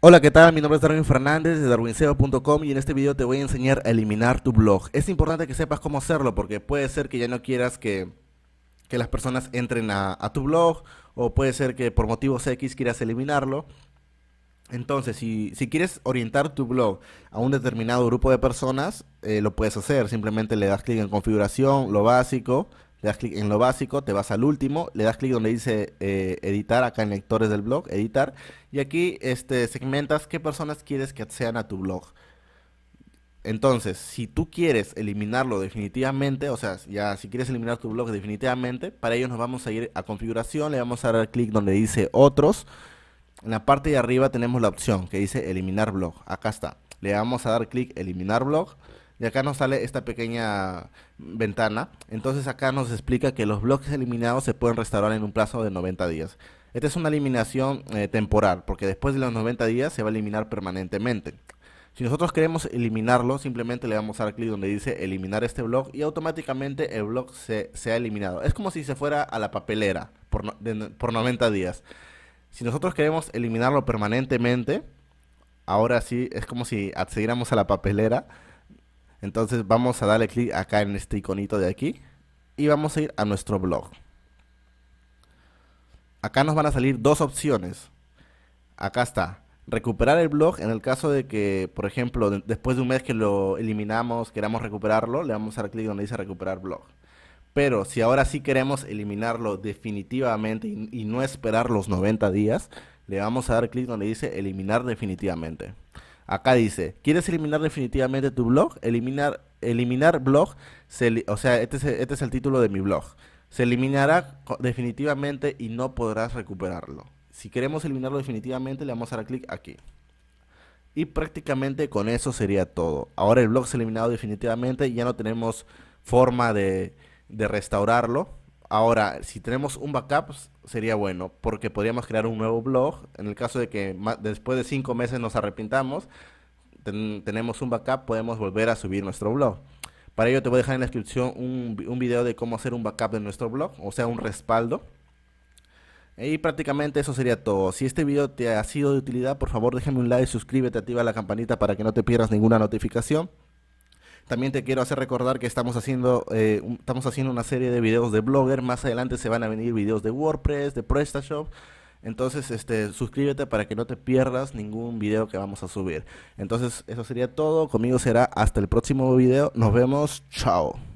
Hola, ¿qué tal? Mi nombre es Darwin Fernández de darwinseo.com y en este video te voy a enseñar a eliminar tu blog. Es importante que sepas cómo hacerlo porque puede ser que ya no quieras que, las personas entren a, tu blog o puede ser que por motivos X quieras eliminarlo. Entonces, si, quieres orientar tu blog a un determinado grupo de personas, eh, lo puedes hacer. Simplemente le das clic en configuración, lo básico, le das clic en lo básico, te vas al último, le das clic donde dice eh, editar acá en lectores del blog, editar, y aquí este, segmentas qué personas quieres que sean a tu blog. Entonces, si tú quieres eliminarlo definitivamente, o sea, ya si quieres eliminar tu blog definitivamente, para ello nos vamos a ir a configuración, le vamos a dar clic donde dice otros. En la parte de arriba tenemos la opción que dice eliminar blog. Acá está. Le vamos a dar clic eliminar blog. Y acá nos sale esta pequeña ventana. Entonces acá nos explica que los bloques eliminados se pueden restaurar en un plazo de 90 días. Esta es una eliminación eh, temporal, porque después de los 90 días se va a eliminar permanentemente. Si nosotros queremos eliminarlo, simplemente le vamos a dar clic donde dice eliminar este blog y automáticamente el blog se, ha eliminado. Es como si se fuera a la papelera por, por 90 días. Si nosotros queremos eliminarlo permanentemente, ahora sí es como si accediéramos a la papelera entonces vamos a darle clic acá en este iconito de aquí y vamos a ir a nuestro blog. Acá nos van a salir dos opciones. Acá está. Recuperar el blog en el caso de que, por ejemplo, después de un mes que lo eliminamos, queramos recuperarlo, le vamos a dar clic donde dice recuperar blog. Pero si ahora sí queremos eliminarlo definitivamente y no esperar los 90 días, le vamos a dar clic donde dice eliminar definitivamente. Acá dice, ¿quieres eliminar definitivamente tu blog? Eliminar, eliminar blog, o sea, este, este es, el título de mi blog. Se eliminará definitivamente y no podrás recuperarlo. Si queremos eliminarlo definitivamente, le vamos a dar clic aquí. Y prácticamente con eso sería todo. Ahora el blog se ha eliminado definitivamente, ya no tenemos forma de restaurarlo. Ahora, si tenemos un backup, sería bueno, porque podríamos crear un nuevo blog. En el caso de que después de cinco meses nos arrepintamos, tenemos un backup, podemos volver a subir nuestro blog. Para ello te voy a dejar en la descripción un, un video de cómo hacer un backup de nuestro blog, o sea, un respaldo. Y prácticamente eso sería todo. Si este video te ha sido de utilidad, por favor déjame un like, suscríbete, activa la campanita para que no te pierdas ninguna notificación. También te quiero hacer recordar que estamos haciendo, eh, estamos haciendo una serie de videos de Blogger. Más adelante se van a venir videos de WordPress, de PrestaShop. Entonces, este, suscríbete para que no te pierdas ningún video que vamos a subir. Entonces, eso sería todo. Conmigo será hasta el próximo video. Nos vemos. Chao.